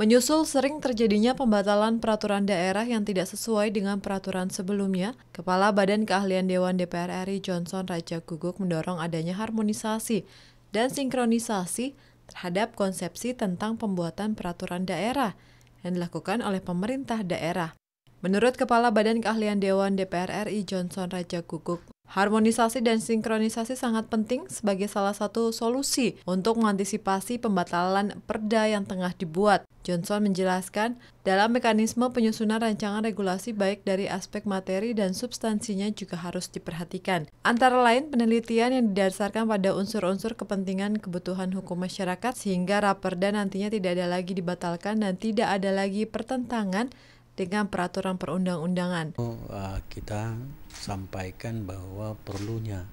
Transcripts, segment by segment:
Menyusul sering terjadinya pembatalan peraturan daerah yang tidak sesuai dengan peraturan sebelumnya, Kepala Badan Keahlian Dewan DPR RI Johnson Raja Guguk mendorong adanya harmonisasi dan sinkronisasi terhadap konsepsi tentang pembuatan peraturan daerah yang dilakukan oleh pemerintah daerah. Menurut Kepala Badan Keahlian Dewan DPR RI Johnson Raja Guguk, Harmonisasi dan sinkronisasi sangat penting sebagai salah satu solusi untuk mengantisipasi pembatalan perda yang tengah dibuat. Johnson menjelaskan, dalam mekanisme penyusunan rancangan regulasi baik dari aspek materi dan substansinya juga harus diperhatikan. Antara lain penelitian yang didasarkan pada unsur-unsur kepentingan kebutuhan hukum masyarakat sehingga raperda nantinya tidak ada lagi dibatalkan dan tidak ada lagi pertentangan dengan peraturan perundang-undangan. Oh, ah, kita sampaikan bahwa perlunya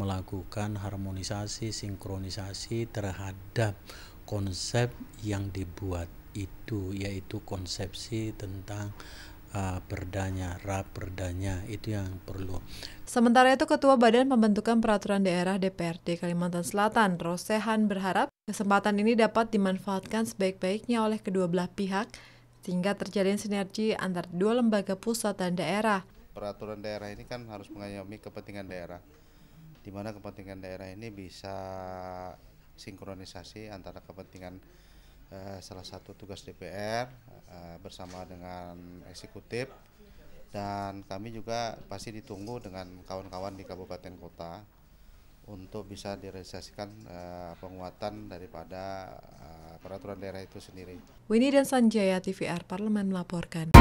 melakukan harmonisasi, sinkronisasi terhadap konsep yang dibuat itu yaitu konsepsi tentang uh, perdanya, rap perdanya itu yang perlu. Sementara itu Ketua Badan Pembentukan Peraturan Daerah DPRD Kalimantan Selatan, Rosehan berharap kesempatan ini dapat dimanfaatkan sebaik-baiknya oleh kedua belah pihak sehingga terjadi sinergi antar dua lembaga pusat dan daerah. Peraturan daerah ini kan harus mengayomi kepentingan daerah, di mana kepentingan daerah ini bisa sinkronisasi antara kepentingan eh, salah satu tugas DPR eh, bersama dengan eksekutif dan kami juga pasti ditunggu dengan kawan-kawan di kabupaten kota untuk bisa direalisasikan uh, penguatan daripada uh, peraturan daerah itu sendiri. Winnie dan Sanjaya TVR Parlemen melaporkan.